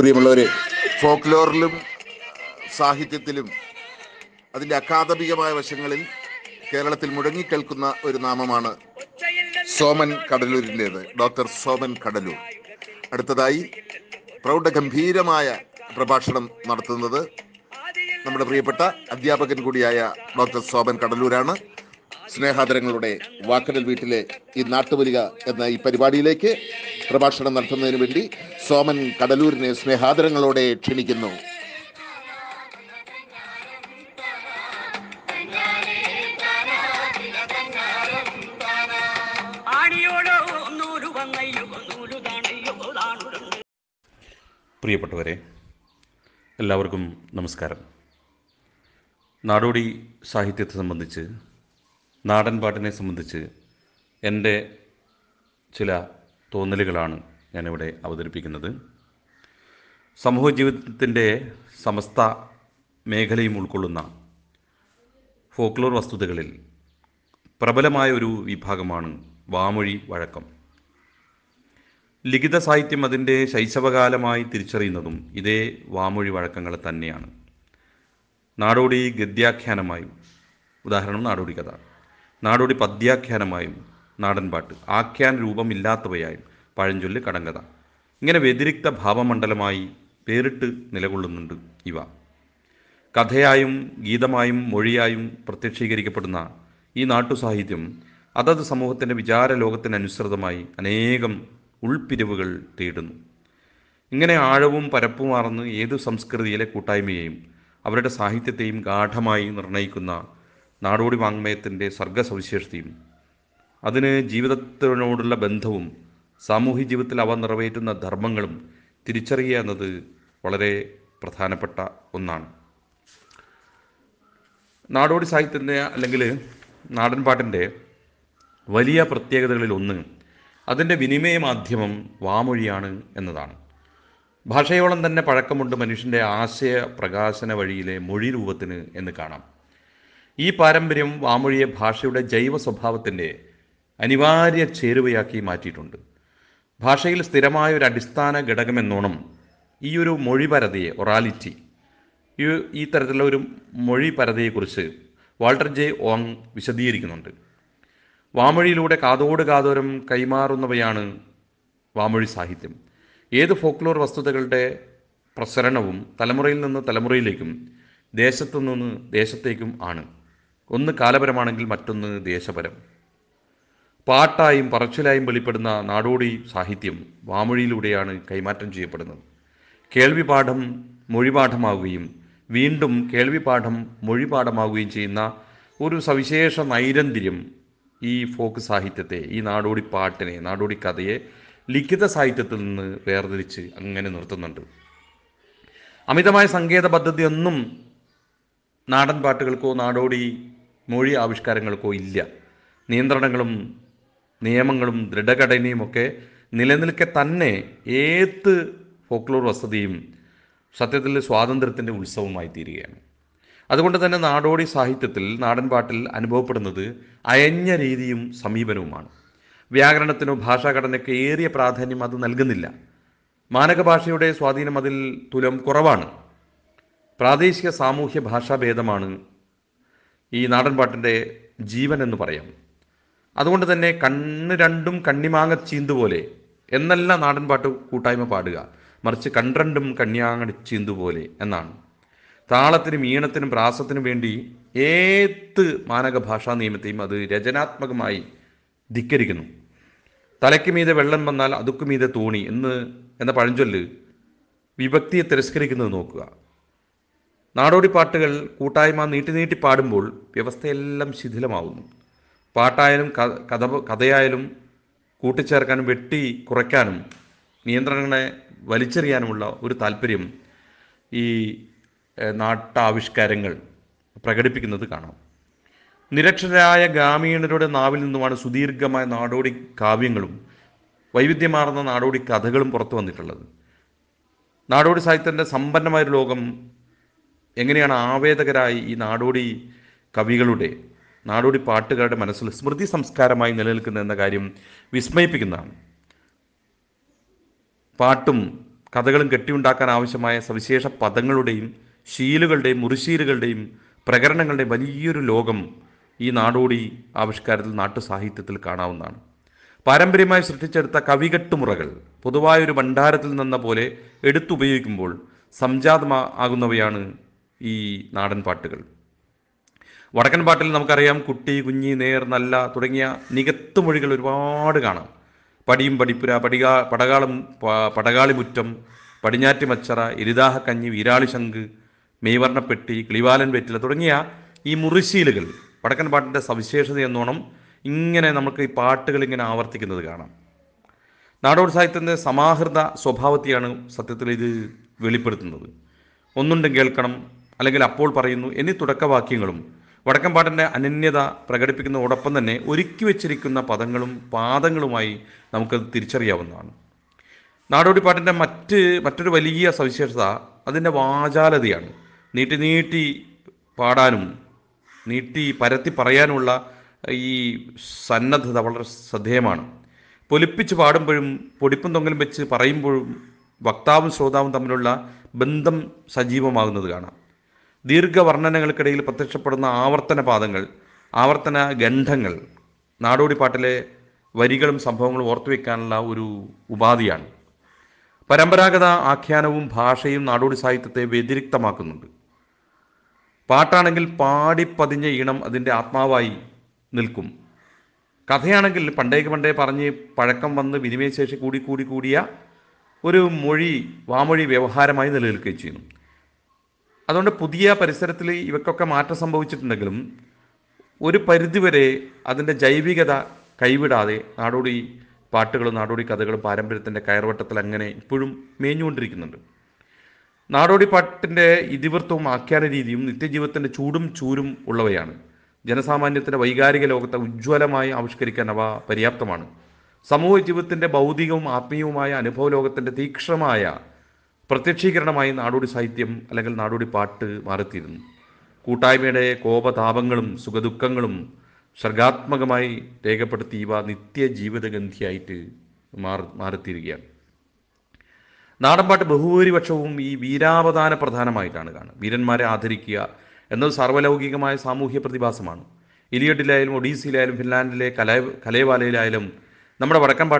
പ്രിയമുള്ളവരെ ഫോക്ലോറിലും സാഹിത്യത്തിലും അതിൻ്റെ അക്കാദമികമായ വശങ്ങളിൽ കേരളത്തിൽ മുടങ്ങിക്കേൾക്കുന്ന ഒരു നാമമാണ് സോമൻ കടലൂരിൻ്റേത് ഡോക്ടർ സോമൻ കടലൂർ അടുത്തതായി പ്രൗഢ ഗംഭീരമായ പ്രഭാഷണം നടത്തുന്നത് നമ്മുടെ പ്രിയപ്പെട്ട അധ്യാപകൻ കൂടിയായ ഡോക്ടർ സോമൻ കടലൂരാണ് സ്നേഹാദരങ്ങളുടെ വാക്കടൽ വീട്ടിലെ ഈ നാട്ടുവരിക എന്ന ഈ പരിപാടിയിലേക്ക് പ്രഭാഷണം നടത്തുന്നതിന് വേണ്ടി സോമൻ കടലൂരിനെ സ്നേഹാദരങ്ങളോടെ ക്ഷണിക്കുന്നു പ്രിയപ്പെട്ടവരെ എല്ലാവർക്കും നമസ്കാരം നാടോടി സാഹിത്യത്തെ സംബന്ധിച്ച് നാടൻ പാട്ടിനെ സംബന്ധിച്ച് എൻ്റെ ചില തോന്നലുകളാണ് ഞാനിവിടെ അവതരിപ്പിക്കുന്നത് സമൂഹ ജീവിതത്തിൻ്റെ സമസ്ത മേഖലയും ഉൾക്കൊള്ളുന്ന ഫോക്ലോർ വസ്തുതകളിൽ പ്രബലമായ ഒരു വിഭാഗമാണ് വാമൊഴി വഴക്കം ലിഖിത സാഹിത്യം അതിൻ്റെ ശൈശവകാലമായി തിരിച്ചറിയുന്നതും ഇതേ വാമൊഴി വഴക്കങ്ങൾ തന്നെയാണ് നാടോടി ഗദ്യാഖ്യാനമായി ഉദാഹരണം നാടോടി കഥ നാടോടി പദ്യാഖ്യാനമായും നാടൻപാട്ട് ആഖ്യാൻ രൂപമില്ലാത്തവയായും പഴഞ്ചൊല്ല് കടങ്കഥ ഇങ്ങനെ വ്യതിരിക്ത ഭാവമണ്ഡലമായി പേരിട്ട് നിലകൊള്ളുന്നുണ്ട് ഇവ കഥയായും ഗീതമായും മൊഴിയായും പ്രത്യക്ഷീകരിക്കപ്പെടുന്ന ഈ നാട്ടുസാഹിത്യം അതത് സമൂഹത്തിൻ്റെ വിചാര ലോകത്തിനനുസൃതമായി അനേകം ഉൾപിരിവുകൾ തേടുന്നു ഇങ്ങനെ ആഴവും പരപ്പുമാർന്ന് ഏതു സംസ്കൃതിയിലെ കൂട്ടായ്മയെയും അവരുടെ സാഹിത്യത്തെയും ഗാഠമായി നിർണയിക്കുന്ന നാടോടി വാങ്മയത്തിൻ്റെ സർഗസവിശേഷതയും അതിന് ജീവിതത്തിനോടുള്ള ബന്ധവും സാമൂഹ്യ ജീവിതത്തിൽ അവ നിറവേറ്റുന്ന ധർമ്മങ്ങളും തിരിച്ചറിയുക എന്നത് വളരെ പ്രധാനപ്പെട്ട ഒന്നാണ് നാടോടി സാഹിത്യത്തിൻ്റെ അല്ലെങ്കിൽ നാടൻ വലിയ പ്രത്യേകതകളിൽ ഒന്ന് അതിൻ്റെ വിനിമയ മാധ്യമം വാമൊഴിയാണ് എന്നതാണ് ഭാഷയോളം തന്നെ പഴക്കമുണ്ട് മനുഷ്യൻ്റെ ആശയ പ്രകാശന വഴിയിലെ മൊഴി രൂപത്തിന് എന്ന് കാണാം ഈ പാരമ്പര്യം വാമൊഴിയെ ഭാഷയുടെ ജൈവ സ്വഭാവത്തിൻ്റെ അനിവാര്യ ചേരുവയാക്കി മാറ്റിയിട്ടുണ്ട് ഭാഷയിൽ സ്ഥിരമായ ഒരു അടിസ്ഥാന ഘടകമെന്നോണം ഈ ഒരു മൊഴിപരതയെ ഒറാലിറ്റി ഈ തരത്തിലുള്ള ഒരു മൊഴിപരതയെക്കുറിച്ച് വാൾട്ടർ ജെ ഓങ് വിശദീകരിക്കുന്നുണ്ട് വാമൊഴിയിലൂടെ കാതോട് കാതോരം കൈമാറുന്നവയാണ് വാമൊഴി സാഹിത്യം ഏത് ഫോക്ലോർ വസ്തുതകളുടെ പ്രസരണവും തലമുറയിൽ നിന്ന് തലമുറയിലേക്കും ദേശത്തു നിന്ന് ദേശത്തേക്കും ആണ് ഒന്ന് കാലപരമാണെങ്കിൽ മറ്റൊന്ന് ദേശപരം പാട്ടായും പറച്ചിലായും വെളിപ്പെടുന്ന നാടോടി സാഹിത്യം വാമൊഴിയിലൂടെയാണ് കൈമാറ്റം ചെയ്യപ്പെടുന്നത് കേൾവി പാഠം മൊഴിപാഠമാവുകയും വീണ്ടും കേൾവി പാഠം മൊഴിപാഠമാവുകയും ചെയ്യുന്ന ഒരു സവിശേഷ നൈരന്തിര്യം ഈ ഫോക്ക് സാഹിത്യത്തെ ഈ നാടോടി പാട്ടിനെ നാടോടി കഥയെ ലിഖിത സാഹിത്യത്തിൽ നിന്ന് വേർതിരിച്ച് അങ്ങനെ നിർത്തുന്നുണ്ട് അമിതമായ സങ്കേത പദ്ധതിയൊന്നും നാടൻ പാട്ടുകൾക്കോ നാടോടി മൊഴി ആവിഷ്കാരങ്ങൾക്കോ ഇല്ല നിയന്ത്രണങ്ങളും നിയമങ്ങളും ദൃഢഘടനയുമൊക്കെ നിലനിൽക്കെ തന്നെ ഏത് ഫോക്ലോർ വസതിയും സത്യത്തിൽ സ്വാതന്ത്ര്യത്തിൻ്റെ ഉത്സവമായി തീരുകയാണ് അതുകൊണ്ട് തന്നെ നാടോടി സാഹിത്യത്തിൽ നാടൻ പാട്ടിൽ അനുഭവപ്പെടുന്നത് അയഞ്ഞ രീതിയും സമീപനവുമാണ് വ്യാകരണത്തിനോ ഭാഷാഘടനയ്ക്കോ ഏറിയ പ്രാധാന്യം അത് നൽകുന്നില്ല മാനക ഭാഷയുടെ സ്വാധീനം അതിൽ തുലം കുറവാണ് പ്രാദേശിക സാമൂഹ്യ ഭാഷാഭേദമാണ് ഈ നാടൻ പാട്ടിൻ്റെ ജീവൻ എന്ന് പറയാം അതുകൊണ്ട് തന്നെ കണ്ണ് രണ്ടും കണ്ണിമാങ്ങ ചീന്തുപോലെ എന്നല്ല നാടൻ പാട്ട് കൂട്ടായ്മ പാടുക മറിച്ച് കണ്ട്രണ്ടും കന്യാങ്ങടി ചീന്തുപോലെ എന്നാണ് താളത്തിനും ഈണത്തിനും പ്രാസത്തിനും വേണ്ടി ഏത് മാനക ഭാഷാ നിയമത്തെയും അത് രചനാത്മകമായി ധിക്കരിക്കുന്നു തലയ്ക്ക് മീതെ വെള്ളം വന്നാൽ അതുക്കുമീതെ മീതെ തോണി എന്ന് എന്ന പഴഞ്ചൊല്ല് വിഭക്തിയെ തിരസ്കരിക്കുന്നത് നോക്കുക നാടോടി പാട്ടുകൾ കൂട്ടായ്മ നീട്ടി നീട്ടി പാടുമ്പോൾ വ്യവസ്ഥയെല്ലാം ശിഥിലമാവുന്നു പാട്ടായാലും കഥ കഥയായാലും കൂട്ടിച്ചേർക്കാനും വെട്ടി കുറയ്ക്കാനും നിയന്ത്രണങ്ങളെ വലിച്ചെറിയാനുമുള്ള ഒരു താല്പര്യം ഈ നാട്ടാവിഷ്കാരങ്ങൾ പ്രകടിപ്പിക്കുന്നത് കാണാം നിരക്ഷരായ ഗ്രാമീണരുടെ നാവിൽ നിന്നുമാണ് സുദീർഘമായ നാടോടി കാവ്യങ്ങളും വൈവിധ്യമാർന്ന നാടോടി കഥകളും പുറത്തു വന്നിട്ടുള്ളത് നാടോടി സാഹിത്യത്തിൻ്റെ സമ്പന്നമായൊരു ലോകം എങ്ങനെയാണ് ആവേദകരായി ഈ നാടോടി കവികളുടെ നാടോടി പാട്ടുകാരുടെ മനസ്സിൽ സ്മൃതി സംസ്കാരമായി നിലനിൽക്കുന്ന എന്ന കാര്യം വിസ്മയിപ്പിക്കുന്നതാണ് പാട്ടും കഥകളും കെട്ടിയുണ്ടാക്കാൻ ആവശ്യമായ സവിശേഷ പദങ്ങളുടെയും ശീലുകളുടെയും മുറിശീലുകളുടെയും പ്രകരണങ്ങളുടെയും വലിയൊരു ലോകം ഈ നാടോടി ആവിഷ്കാരത്തിൽ നാട്ടു സാഹിത്യത്തിൽ കാണാവുന്നതാണ് പാരമ്പര്യമായി സൃഷ്ടിച്ചെടുത്ത കവികെട്ടുമുറകൾ പൊതുവായൊരു ഭണ്ഡാരത്തിൽ നിന്ന പോലെ എടുത്തുപയോഗിക്കുമ്പോൾ സംജാതമാകുന്നവയാണ് ഈ നാടൻ പാട്ടുകൾ വടക്കൻ പാട്ടിൽ നമുക്കറിയാം കുട്ടി കുഞ്ഞി നേർ നല്ല തുടങ്ങിയ നികത്ത് മൊഴികൾ ഒരുപാട് കാണാം പടിയും പടിപ്പുര പടികാ പടകാളും പടകാളിമുറ്റം പടിഞ്ഞാറ്റുമച്ചറ വീരാളി വീരാളിശങ്ക് മെയ്വർണപ്പെട്ടി കിളിവാലൻ വെറ്റില തുടങ്ങിയ ഈ മുറിശീലുകൾ വടക്കൻ പാട്ടിൻ്റെ സവിശേഷത എന്നോണം ഇങ്ങനെ നമുക്ക് ഈ പാട്ടുകൾ ഇങ്ങനെ ആവർത്തിക്കുന്നത് കാണാം നാടോടി സാഹിത്യത്തിൻ്റെ സമാഹൃത സ്വഭാവത്തെയാണ് സത്യത്തിൽ ഇത് വെളിപ്പെടുത്തുന്നത് ഒന്നുണ്ടും കേൾക്കണം അല്ലെങ്കിൽ അപ്പോൾ പറയുന്നു എന്നീ തുടക്കവാക്യങ്ങളും വടക്കമ്പാട്ടിൻ്റെ അനന്യത പ്രകടിപ്പിക്കുന്നതോടൊപ്പം തന്നെ ഒരുക്കി വെച്ചിരിക്കുന്ന പദങ്ങളും പാദങ്ങളുമായി നമുക്കത് തിരിച്ചറിയാവുന്നതാണ് നാടോടിപ്പാട്ടിൻ്റെ മറ്റ് മറ്റൊരു വലിയ സവിശേഷത അതിൻ്റെ വാചാലതയാണ് നീട്ടി നീട്ടി പാടാനും നീട്ടി പരത്തി പറയാനുള്ള ഈ സന്നദ്ധത വളരെ ശ്രദ്ധേയമാണ് പൊലിപ്പിച്ച് പാടുമ്പോഴും പൊടിപ്പും തൊങ്ങലും വെച്ച് പറയുമ്പോഴും വക്താവും ശ്രോതാവും തമ്മിലുള്ള ബന്ധം സജീവമാകുന്നത് കാണാം ദീർഘവർണ്ണനകൾക്കിടയിൽ പ്രത്യക്ഷപ്പെടുന്ന ആവർത്തന പാദങ്ങൾ ആവർത്തന ഗന്ധങ്ങൾ നാടോടിപ്പാട്ടിലെ വരികളും സംഭവങ്ങളും ഓർത്തുവെക്കാനുള്ള ഒരു ഉപാധിയാണ് പരമ്പരാഗത ആഖ്യാനവും ഭാഷയും നാടോടി സാഹിത്യത്തെ വ്യതിരിക്തമാക്കുന്നുണ്ട് പാട്ടാണെങ്കിൽ പാടിപ്പതിഞ്ഞ ഈണം അതിൻ്റെ ആത്മാവായി നിൽക്കും കഥയാണെങ്കിൽ പണ്ടേക്ക് പണ്ടേ പറഞ്ഞ് പഴക്കം വന്ന് വിനിമയശേഷി കൂടി കൂടി കൂടിയ ഒരു മൊഴി വാമൊഴി വ്യവഹാരമായി നിലനിൽക്കുകയും ചെയ്യുന്നു അതുകൊണ്ട് പുതിയ പരിസരത്തിൽ ഇവക്കൊക്കെ മാറ്റം സംഭവിച്ചിട്ടുണ്ടെങ്കിലും ഒരു പരിധിവരെ അതിൻ്റെ ജൈവികത കൈവിടാതെ നാടോടി പാട്ടുകളും നാടോടി കഥകളും പാരമ്പര്യത്തിൻ്റെ കയർവട്ടത്തിൽ അങ്ങനെ ഇപ്പോഴും മേഞ്ഞുകൊണ്ടിരിക്കുന്നുണ്ട് നാടോടി പാട്ടിൻ്റെ ഇതിവൃത്തവും ആഖ്യാന രീതിയും നിത്യജീവിതത്തിൻ്റെ ചൂടും ചൂരും ഉള്ളവയാണ് ജനസാമാന്യത്തിൻ്റെ വൈകാരിക ലോകത്തെ ഉജ്ജ്വലമായി ആവിഷ്കരിക്കാൻ അവ പര്യാപ്തമാണ് സമൂഹ ജീവിതത്തിൻ്റെ ഭൗതികവും ആത്മീയവുമായ അനുഭവ ലോകത്തിൻ്റെ തീക്ഷ്ണമായ പ്രത്യക്ഷീകരണമായി നാടോടി സാഹിത്യം അല്ലെങ്കിൽ നാടോടി പാട്ട് മാറിത്തീരുന്നു കൂട്ടായ്മയുടെ കോപതാപങ്ങളും സുഖദുഃഖങ്ങളും സർഗാത്മകമായി രേഖപ്പെടുത്തി ഇവ നിത്യജീവിതഗന്ധിയായിട്ട് മാറി മാറിത്തീരുകയാണ് നാടൻപാട്ട് ബഹുഭൂരിപക്ഷവും ഈ വീരാവതാന പ്രധാനമായിട്ടാണ് കാണുക വീരന്മാരെ ആദരിക്കുക എന്നത് സാർവലൗകികമായ സാമൂഹ്യ പ്രതിഭാസമാണ് ഇലിയട്ടിലായാലും ഒഡീസിയിലായാലും ഫിൻലാൻഡിലെ കലേ കലേവാലയിലായാലും നമ്മുടെ വടക്കൻ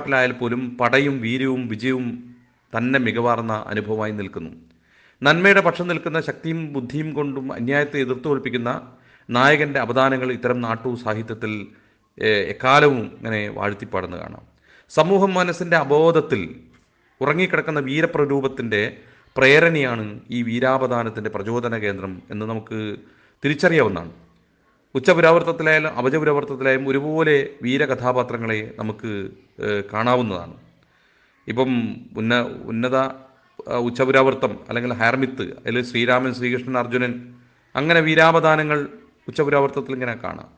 പോലും പടയും വീര്യവും വിജയവും തന്നെ മികവാർന്ന അനുഭവമായി നിൽക്കുന്നു നന്മയുടെ പക്ഷം നിൽക്കുന്ന ശക്തിയും ബുദ്ധിയും കൊണ്ടും അന്യായത്തെ കൊൽപ്പിക്കുന്ന നായകൻ്റെ അവദാനങ്ങൾ ഇത്തരം നാട്ടു സാഹിത്യത്തിൽ എക്കാലവും ഇങ്ങനെ വാഴ്ത്തിപ്പാടുന്നു കാണാം സമൂഹ മനസ്സിൻ്റെ അബോധത്തിൽ ഉറങ്ങിക്കിടക്കുന്ന വീരപ്രരൂപത്തിൻ്റെ പ്രേരണയാണ് ഈ വീരാപദാനത്തിൻ്റെ പ്രചോദന കേന്ദ്രം എന്ന് നമുക്ക് തിരിച്ചറിയാവുന്നതാണ് ഉച്ചപുരാവൃത്തത്തിലായാലും അപജപുരാവൃത്തത്തിലായാലും ഒരുപോലെ വീരകഥാപാത്രങ്ങളെ നമുക്ക് കാണാവുന്നതാണ് ഇപ്പം ഉന്ന ഉന്നത ഉച്ചപുരാവൃത്തം അല്ലെങ്കിൽ ഹാർമിത്ത് അല്ലെങ്കിൽ ശ്രീരാമൻ ശ്രീകൃഷ്ണൻ അർജുനൻ അങ്ങനെ വീരാവദാനങ്ങൾ ഉച്ചപുരാവൃത്തത്തിൽ ഇങ്ങനെ കാണാം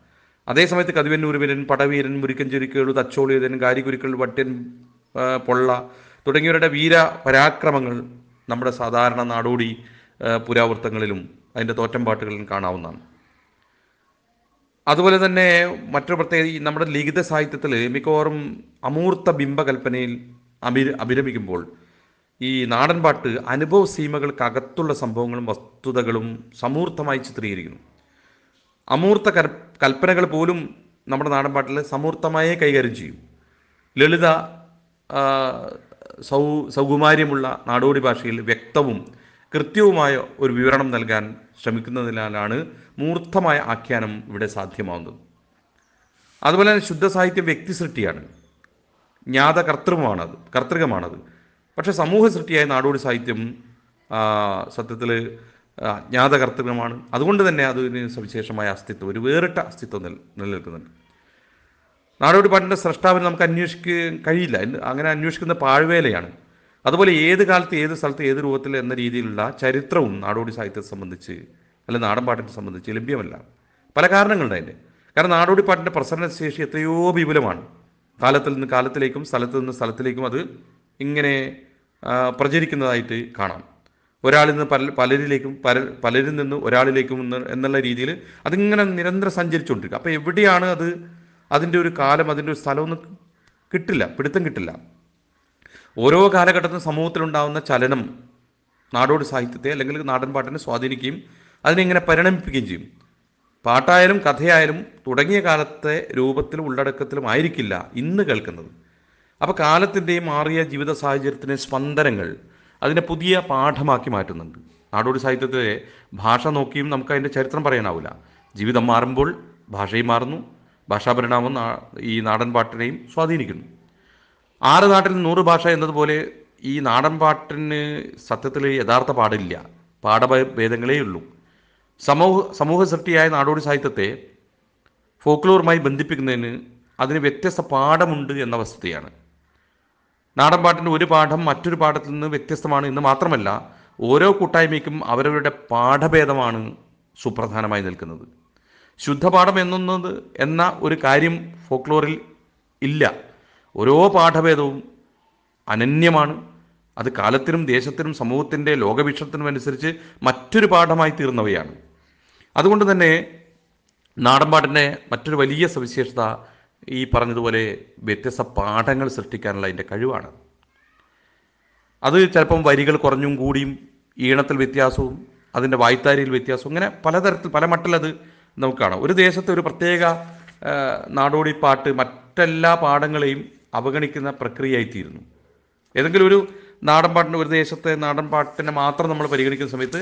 അതേസമയത്ത് കതിവന്നൂരുവരൻ പടവീരൻ മുരിക്കഞ്ചുരുക്കേളു തച്ചോളിയതൻ ഗാരികുരുക്കൾ വട്ടൻ പൊള്ള തുടങ്ങിയവരുടെ വീര പരാക്രമങ്ങൾ നമ്മുടെ സാധാരണ നാടോടി പുരാവൃത്തങ്ങളിലും അതിൻ്റെ തോറ്റമ്പാട്ടുകളിലും കാണാവുന്നതാണ് അതുപോലെ തന്നെ മറ്റൊരു പ്രത്യേക നമ്മുടെ ലിഖിത സാഹിത്യത്തിൽ മിക്കവാറും അമൂർത്ത ബിംബകൽപ്പനയിൽ അഭി അഭിരമിക്കുമ്പോൾ ഈ നാടൻപാട്ട് അനുഭവ സീമകൾക്കകത്തുള്ള സംഭവങ്ങളും വസ്തുതകളും സമൂർത്തമായി ചിത്രീകരിക്കുന്നു അമൂർത്ത കൽപ്പനകൾ പോലും നമ്മുടെ നാടൻപാട്ടിൽ സമൂർത്തമായേ കൈകാര്യം ചെയ്യും ലളിത സൗ സൗകുമാര്യമുള്ള നാടോടി ഭാഷയിൽ വ്യക്തവും കൃത്യവുമായ ഒരു വിവരണം നൽകാൻ ശ്രമിക്കുന്നതിനാലാണ് മൂർത്തമായ ആഖ്യാനം ഇവിടെ സാധ്യമാവുന്നത് അതുപോലെ തന്നെ ശുദ്ധ സാഹിത്യം വ്യക്തി സൃഷ്ടിയാണ് ജ്ഞാത അത് കർത്തൃകമാണത് പക്ഷേ സമൂഹ സൃഷ്ടിയായ നാടോടി സാഹിത്യം സത്യത്തിൽ അജ്ഞാത കർത്തൃകമാണ് അതുകൊണ്ട് തന്നെ അതിന് സവിശേഷമായ അസ്തിത്വം ഒരു വേറിട്ട അസ്തിത്വം നില നിലനിൽക്കുന്നുണ്ട് നാടോടി പാട്ടിൻ്റെ സ്രഷ്ടാവിനെ നമുക്ക് അന്വേഷിക്കാൻ കഴിയില്ല അങ്ങനെ അന്വേഷിക്കുന്ന പാഴ്വേലയാണ് അതുപോലെ ഏത് കാലത്ത് ഏത് സ്ഥലത്ത് ഏത് രൂപത്തിൽ എന്ന രീതിയിലുള്ള ചരിത്രവും നാടോടി സാഹിത്യത്തെ സംബന്ധിച്ച് അല്ലെ നാടൻ പാട്ടിനെ സംബന്ധിച്ച് ലഭ്യമല്ല പല കാരണങ്ങളുണ്ട് അതിൻ്റെ കാരണം നാടോടി പാട്ടിൻ്റെ പ്രസരണശേഷി ശേഷി എത്രയോ വിപുലമാണ് കാലത്തിൽ നിന്ന് കാലത്തിലേക്കും സ്ഥലത്ത് നിന്ന് സ്ഥലത്തിലേക്കും അത് ഇങ്ങനെ പ്രചരിക്കുന്നതായിട്ട് കാണാം ഒരാളിൽ നിന്ന് പല പലരിലേക്കും പല പലരിൽ നിന്ന് ഒരാളിലേക്കും എന്നുള്ള രീതിയിൽ അതിങ്ങനെ നിരന്തരം സഞ്ചരിച്ചുകൊണ്ടിരിക്കുക അപ്പോൾ എവിടെയാണ് അത് അതിൻ്റെ ഒരു കാലം അതിൻ്റെ ഒരു സ്ഥലമൊന്നും കിട്ടില്ല പിടുത്തം കിട്ടില്ല ഓരോ കാലഘട്ടത്തിലും സമൂഹത്തിലുണ്ടാവുന്ന ചലനം നാടോടി സാഹിത്യത്തെ അല്ലെങ്കിൽ നാടൻ പാട്ടിനെ സ്വാധീനിക്കുകയും അതിനെ ഇങ്ങനെ പരിണമിപ്പിക്കുകയും ചെയ്യും പാട്ടായാലും കഥയായാലും തുടങ്ങിയ കാലത്തെ രൂപത്തിലും ഉള്ളടക്കത്തിലും ആയിരിക്കില്ല ഇന്ന് കേൾക്കുന്നത് അപ്പോൾ കാലത്തിൻ്റെയും മാറിയ ജീവിത സാഹചര്യത്തിൻ്റെ സ്പന്ദനങ്ങൾ അതിനെ പുതിയ പാഠമാക്കി മാറ്റുന്നുണ്ട് നാടോടി സാഹിത്യത്തിലെ ഭാഷ നോക്കിയും നമുക്ക് അതിൻ്റെ ചരിത്രം പറയാനാവില്ല ജീവിതം മാറുമ്പോൾ ഭാഷയും മാറുന്നു ഭാഷാപരിണാമം ഈ നാടൻ പാട്ടിനെയും സ്വാധീനിക്കുന്നു ആറ് നാട്ടിൽ നൂറ് ഭാഷ എന്നതുപോലെ ഈ നാടൻ പാട്ടിന് സത്യത്തിൽ യഥാർത്ഥ പാടില്ല പാഠഭേദങ്ങളേ ഉള്ളൂ സമൂഹ സമൂഹ സൃഷ്ടിയായ നാടോടി സാഹിത്യത്തെ ഫോക്ലോറുമായി ബന്ധിപ്പിക്കുന്നതിന് അതിന് വ്യത്യസ്ത പാഠമുണ്ട് എന്ന വസ്തുതയാണ് നാടൻപാട്ടിൻ്റെ ഒരു പാഠം മറ്റൊരു പാഠത്തിൽ നിന്ന് വ്യത്യസ്തമാണ് എന്ന് മാത്രമല്ല ഓരോ കൂട്ടായ്മയ്ക്കും അവരവരുടെ പാഠഭേദമാണ് സുപ്രധാനമായി നിൽക്കുന്നത് ശുദ്ധപാഠം എന്നത് എന്ന ഒരു കാര്യം ഫോക്ലോറിൽ ഇല്ല ഓരോ പാഠഭേദവും അനന്യമാണ് അത് കാലത്തിനും ദേശത്തിനും സമൂഹത്തിൻ്റെ ലോകവീക്ഷണത്തിനും അനുസരിച്ച് മറ്റൊരു പാഠമായി തീർന്നവയാണ് അതുകൊണ്ട് തന്നെ നാടൻപാട്ടിൻ്റെ മറ്റൊരു വലിയ സവിശേഷത ഈ പറഞ്ഞതുപോലെ വ്യത്യസ്ത പാഠങ്ങൾ സൃഷ്ടിക്കാനുള്ള അതിൻ്റെ കഴിവാണ് അത് ചിലപ്പം വരികൾ കുറഞ്ഞും കൂടിയും ഈണത്തിൽ വ്യത്യാസവും അതിൻ്റെ വായ്ത്താരിയിൽ വ്യത്യാസവും അങ്ങനെ പലതരത്തിൽ പല മട്ടിലത് നമുക്ക് കാണാം ഒരു ദേശത്തെ ഒരു പ്രത്യേക നാടോടി പാട്ട് മറ്റെല്ലാ പാഠങ്ങളെയും അവഗണിക്കുന്ന പ്രക്രിയയായിത്തീരുന്നു ഏതെങ്കിലും ഒരു നാടൻ പാട്ടിൻ്റെ ഒരു ദേശത്തെ നാടൻ പാട്ടിനെ മാത്രം നമ്മൾ പരിഗണിക്കുന്ന സമയത്ത്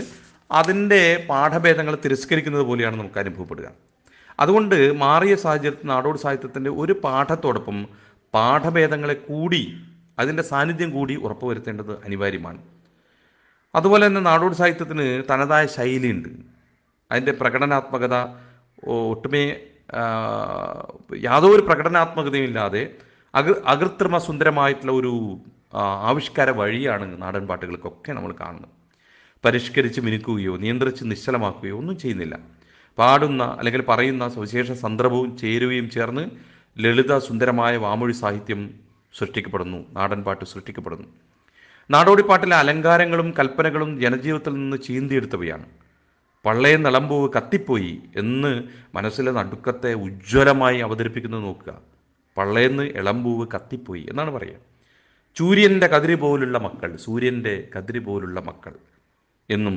അതിൻ്റെ പാഠഭേദങ്ങൾ തിരസ്കരിക്കുന്നത് പോലെയാണ് നമുക്ക് അനുഭവപ്പെടുക അതുകൊണ്ട് മാറിയ സാഹചര്യത്തിൽ നാടോടി സാഹിത്യത്തിൻ്റെ ഒരു പാഠത്തോടൊപ്പം പാഠഭേദങ്ങളെ കൂടി അതിൻ്റെ സാന്നിധ്യം കൂടി ഉറപ്പുവരുത്തേണ്ടത് അനിവാര്യമാണ് അതുപോലെ തന്നെ നാടോടി സാഹിത്യത്തിന് തനതായ ശൈലിയുണ്ട് അതിൻ്റെ പ്രകടനാത്മകത ഒട്ടുമേ യാതൊരു പ്രകടനാത്മകതയും ഇല്ലാതെ അകൃ അകൃത്രിമ സുന്ദരമായിട്ടുള്ള ഒരു ആവിഷ്കാര വഴിയാണ് നാടൻ പാട്ടുകൾക്കൊക്കെ നമ്മൾ കാണുന്നത് പരിഷ്കരിച്ച് മിനുക്കുകയോ നിയന്ത്രിച്ച് നിശ്ചലമാക്കുകയോ ഒന്നും ചെയ്യുന്നില്ല പാടുന്ന അല്ലെങ്കിൽ പറയുന്ന സവിശേഷ സന്ദർഭവും ചേരുകയും ചേർന്ന് ലളിത സുന്ദരമായ വാമൊഴി സാഹിത്യം സൃഷ്ടിക്കപ്പെടുന്നു നാടൻ പാട്ട് സൃഷ്ടിക്കപ്പെടുന്നു നാടോടിപ്പാട്ടിലെ അലങ്കാരങ്ങളും കൽപ്പനകളും ജനജീവിതത്തിൽ നിന്ന് ചീന്തിയെടുത്തവയാണ് പള്ളയെ നിളമ്പൂവ് കത്തിപ്പോയി എന്ന് മനസ്സിലെ നടുക്കത്തെ ഉജ്ജ്വലമായി അവതരിപ്പിക്കുന്നത് നോക്കുക പള്ളയെന്ന് ഇളമ്പൂവ് കത്തിപ്പോയി എന്നാണ് പറയുക സൂര്യൻ്റെ കതിരി പോലുള്ള മക്കൾ സൂര്യൻ്റെ കതിരി പോലുള്ള മക്കൾ എന്നും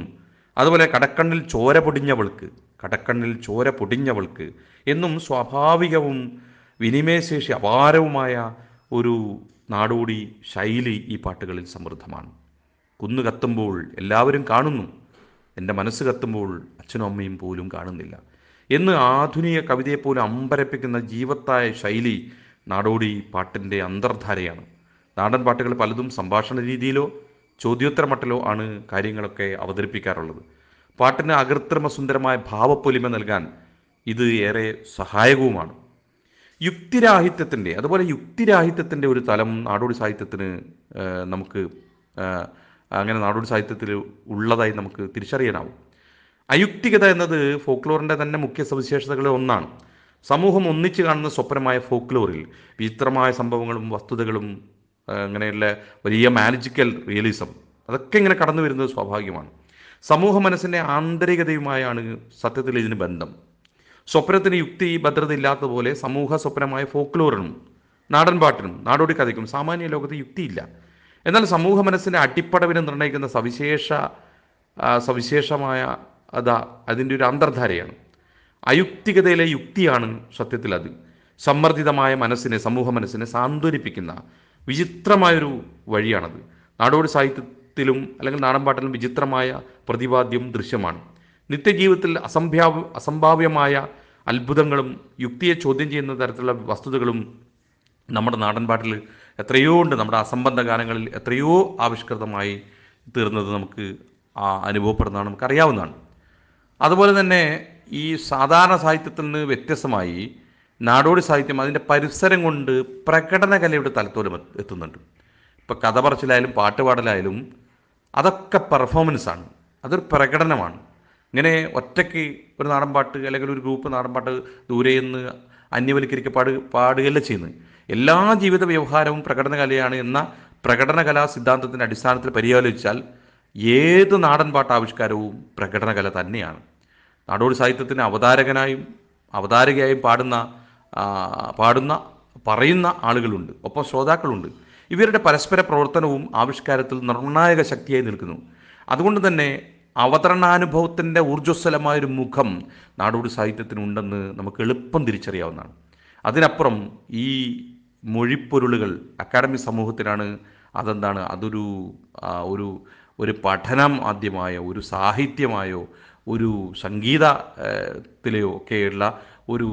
അതുപോലെ കടക്കണ്ണിൽ ചോര പൊടിഞ്ഞവൾക്ക് കടക്കണ്ണിൽ ചോര പൊടിഞ്ഞവൾക്ക് എന്നും സ്വാഭാവികവും വിനിമയശേഷി അപാരവുമായ ഒരു നാടോടി ശൈലി ഈ പാട്ടുകളിൽ സമൃദ്ധമാണ് കുന്നു കത്തുമ്പോൾ എല്ലാവരും കാണുന്നു എൻ്റെ മനസ്സ് കത്തുമ്പോൾ അച്ഛനും അമ്മയും പോലും കാണുന്നില്ല എന്ന് ആധുനിക കവിതയെപ്പോലും അമ്പരപ്പിക്കുന്ന ജീവത്തായ ശൈലി നാടോടി പാട്ടിൻ്റെ അന്തർധാരയാണ് നാടൻ പാട്ടുകൾ പലതും സംഭാഷണ രീതിയിലോ ചോദ്യോത്തരമട്ടിലോ ആണ് കാര്യങ്ങളൊക്കെ അവതരിപ്പിക്കാറുള്ളത് പാട്ടിന് അകൃത്രിമ സുന്ദരമായ ഭാവപ്പൊലിമ നൽകാൻ ഇത് ഏറെ സഹായകവുമാണ് യുക്തിരാഹിത്യത്തിൻ്റെ അതുപോലെ യുക്തിരാഹിത്യത്തിൻ്റെ ഒരു തലം നാടോടി സാഹിത്യത്തിന് നമുക്ക് അങ്ങനെ നാടോടി സാഹിത്യത്തിൽ ഉള്ളതായി നമുക്ക് തിരിച്ചറിയാനാവും അയുക്തികത എന്നത് ഫോക്ലോറിൻ്റെ തന്നെ മുഖ്യ സവിശേഷതകളിൽ ഒന്നാണ് സമൂഹം ഒന്നിച്ചു കാണുന്ന സ്വപ്നമായ ഫോക്ലോറിൽ വിചിത്രമായ സംഭവങ്ങളും വസ്തുതകളും അങ്ങനെയുള്ള വലിയ മാജിക്കൽ റിയലിസം അതൊക്കെ ഇങ്ങനെ കടന്നു വരുന്നത് സ്വാഭാവികമാണ് സമൂഹ മനസ്സിൻ്റെ ആന്തരികതയുമായാണ് സത്യത്തിൽ ഇതിന് ബന്ധം സ്വപ്നത്തിന് യുക്തി ഭദ്രത ഇല്ലാത്തതുപോലെ സമൂഹ സ്വപ്നമായ ഫോക്ലോറിനും നാടൻ പാട്ടിനും നാടോടി കഥയ്ക്കും സാമാന്യ ലോകത്ത് യുക്തിയില്ല എന്നാൽ സമൂഹ മനസ്സിൻ്റെ അടിപ്പടവിനെ നിർണ്ണയിക്കുന്ന സവിശേഷ സവിശേഷമായ അതാ അതിൻ്റെ ഒരു അന്തർധാരയാണ് അയുക്തികതയിലെ യുക്തിയാണ് സത്യത്തിൽ അത് സമ്മർദ്ദിതമായ മനസ്സിനെ സമൂഹ മനസ്സിനെ സാന്ത്വനിപ്പിക്കുന്ന വിചിത്രമായൊരു വഴിയാണത് നാടോടി സാഹിത്യത്തിലും അല്ലെങ്കിൽ നാടൻപാട്ടിലും വിചിത്രമായ പ്രതിപാദ്യം ദൃശ്യമാണ് നിത്യജീവിതത്തിൽ അസംഭ്യാവ അസംഭാവ്യമായ അത്ഭുതങ്ങളും യുക്തിയെ ചോദ്യം ചെയ്യുന്ന തരത്തിലുള്ള വസ്തുതകളും നമ്മുടെ നാടൻപാട്ടിൽ എത്രയോ ഉണ്ട് നമ്മുടെ അസംബന്ധ ഗാനങ്ങളിൽ എത്രയോ ആവിഷ്കൃതമായി തീർന്നത് നമുക്ക് ആ അനുഭവപ്പെടുന്നതാണ് നമുക്കറിയാവുന്നതാണ് അതുപോലെ തന്നെ ഈ സാധാരണ സാഹിത്യത്തിൽ നിന്ന് വ്യത്യസ്തമായി നാടോടി സാഹിത്യം അതിൻ്റെ പരിസരം കൊണ്ട് പ്രകടന കലയുടെ തലത്തോലും എത്തുന്നുണ്ട് ഇപ്പോൾ കഥ പറച്ചിലായാലും പാട്ടുപാടലായാലും അതൊക്കെ പെർഫോമൻസാണ് അതൊരു പ്രകടനമാണ് ഇങ്ങനെ ഒറ്റയ്ക്ക് ഒരു നാടൻപാട്ട് അല്ലെങ്കിൽ ഒരു ഗ്രൂപ്പ് നാടൻപാട്ട് ദൂരെ നിന്ന് അന്യവൽക്കരിക്കപ്പാട് പാടുകയല്ലേ ചെയ്യുന്നത് എല്ലാ ജീവിത വ്യവഹാരവും പ്രകടന കലയാണ് എന്ന പ്രകടന കലാ സിദ്ധാന്തത്തിൻ്റെ അടിസ്ഥാനത്തിൽ പരിയാലോചിച്ചാൽ ഏത് നാടൻപാട്ട് ആവിഷ്കാരവും പ്രകടന കല തന്നെയാണ് നാടോടി സാഹിത്യത്തിന് അവതാരകനായും അവതാരകയായും പാടുന്ന പാടുന്ന പറയുന്ന ആളുകളുണ്ട് ഒപ്പം ശ്രോതാക്കളുണ്ട് ഇവരുടെ പരസ്പര പ്രവർത്തനവും ആവിഷ്കാരത്തിൽ നിർണായക ശക്തിയായി നിൽക്കുന്നു അതുകൊണ്ട് തന്നെ അവതരണാനുഭവത്തിൻ്റെ ഊർജ്ജസ്വലമായൊരു മുഖം നാടോടി സാഹിത്യത്തിനുണ്ടെന്ന് നമുക്ക് എളുപ്പം തിരിച്ചറിയാവുന്നതാണ് അതിനപ്പുറം ഈ മൊഴിപ്പൊരുളുകൾ അക്കാഡമി സമൂഹത്തിനാണ് അതെന്താണ് അതൊരു ഒരു ഒരു പഠനം ആദ്യമായോ ഒരു സാഹിത്യമായോ ഒരു സംഗീതത്തിലെയോ ഒക്കെയുള്ള ഒരു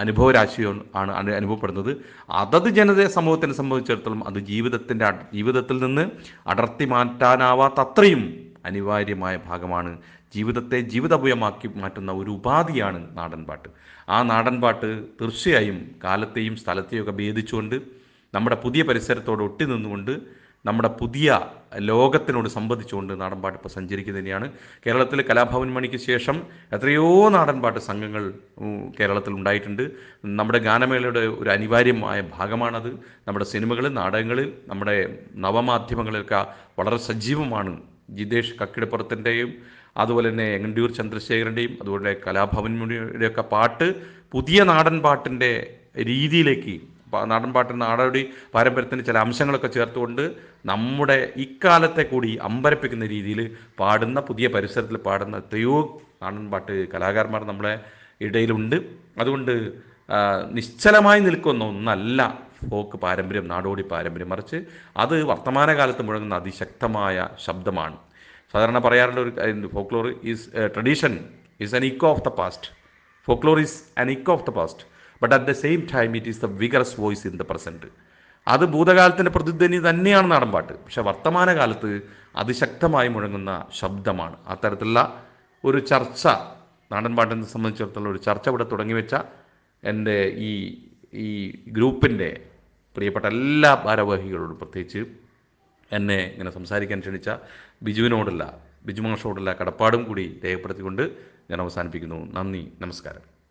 അനുഭവരാശിയോ ആണ് അനുഭവപ്പെടുന്നത് അതത് ജനതയെ സമൂഹത്തിനെ സംബന്ധിച്ചിടത്തോളം അത് ജീവിതത്തിൻ്റെ ജീവിതത്തിൽ നിന്ന് അടർത്തി മാറ്റാനാവാത്ത അത്രയും അനിവാര്യമായ ഭാഗമാണ് ജീവിതത്തെ ജീവിതപുയമാക്കി മാറ്റുന്ന ഒരു ഉപാധിയാണ് നാടൻപാട്ട് ആ നാടൻപാട്ട് തീർച്ചയായും കാലത്തെയും സ്ഥലത്തെയും ഒക്കെ ഭേദിച്ചുകൊണ്ട് നമ്മുടെ പുതിയ പരിസരത്തോട് ഒട്ടി നിന്നുകൊണ്ട് നമ്മുടെ പുതിയ ലോകത്തിനോട് സംബന്ധിച്ചുകൊണ്ട് നാടൻപാട്ട് ഇപ്പോൾ സഞ്ചരിക്കുന്നതിനെയാണ് കേരളത്തിൽ കലാഭവൻ മണിക്ക് ശേഷം എത്രയോ നാടൻപാട്ട് സംഘങ്ങൾ കേരളത്തിൽ ഉണ്ടായിട്ടുണ്ട് നമ്മുടെ ഗാനമേളയുടെ ഒരു അനിവാര്യമായ ഭാഗമാണത് നമ്മുടെ സിനിമകളിൽ നാടകങ്ങളിൽ നമ്മുടെ നവമാധ്യമങ്ങളിലൊക്കെ വളരെ സജീവമാണ് ജിതേഷ് കക്കിടപ്പുറത്തിൻ്റെയും അതുപോലെ തന്നെ എങ്ങണ്ടിയൂർ ചന്ദ്രശേഖരൻ്റെയും അതുപോലെ കലാഭവൻ മണിയുടെയൊക്കെ പാട്ട് പുതിയ നാടൻ പാട്ടിൻ്റെ രീതിയിലേക്ക് നാടൻ പാട്ടിന് നാടോടി പാരമ്പര്യത്തിൻ്റെ ചില അംശങ്ങളൊക്കെ ചേർത്തുകൊണ്ട് നമ്മുടെ ഇക്കാലത്തെ കൂടി അമ്പരപ്പിക്കുന്ന രീതിയിൽ പാടുന്ന പുതിയ പരിസരത്തിൽ പാടുന്ന എത്രയോ നാടൻ പാട്ട് കലാകാരന്മാർ നമ്മളെ ഇടയിലുണ്ട് അതുകൊണ്ട് നിശ്ചലമായി നിൽക്കുന്ന ഒന്നല്ല ഫോക്ക് പാരമ്പര്യം നാടോടി പാരമ്പര്യം മറിച്ച് അത് വർത്തമാനകാലത്ത് മുഴങ്ങുന്ന അതിശക്തമായ ശബ്ദമാണ് സാധാരണ പറയാറുള്ള ഒരു folklore is tradition is an echo of the past folklore is an echo of the past but at the same time it is the vigorous voice in the present അത് ഭൂതകാലത്തിൻ്റെ പ്രതിധ്വനി തന്നെയാണ് നാടൻപാട്ട് പക്ഷെ വർത്തമാനകാലത്ത് അതിശക്തമായി മുഴങ്ങുന്ന ശബ്ദമാണ് അത്തരത്തിലുള്ള ഒരു ചർച്ച നാടൻപാട്ടിനെ സംബന്ധിച്ചിടത്തോളം ഒരു ചർച്ച ഇവിടെ തുടങ്ങി വെച്ച എൻ്റെ ഈ ഈ ഗ്രൂപ്പിൻ്റെ പ്രിയപ്പെട്ട എല്ലാ ഭാരവാഹികളോടും പ്രത്യേകിച്ച് എന്നെ ഇങ്ങനെ സംസാരിക്കാൻ ക്ഷണിച്ച ബിജുവിനോടുള്ള ബിജു മാഷോടുള്ള കടപ്പാടും കൂടി രേഖപ്പെടുത്തിക്കൊണ്ട് ഞാൻ അവസാനിപ്പിക്കുന്നു നന്ദി നമസ്കാരം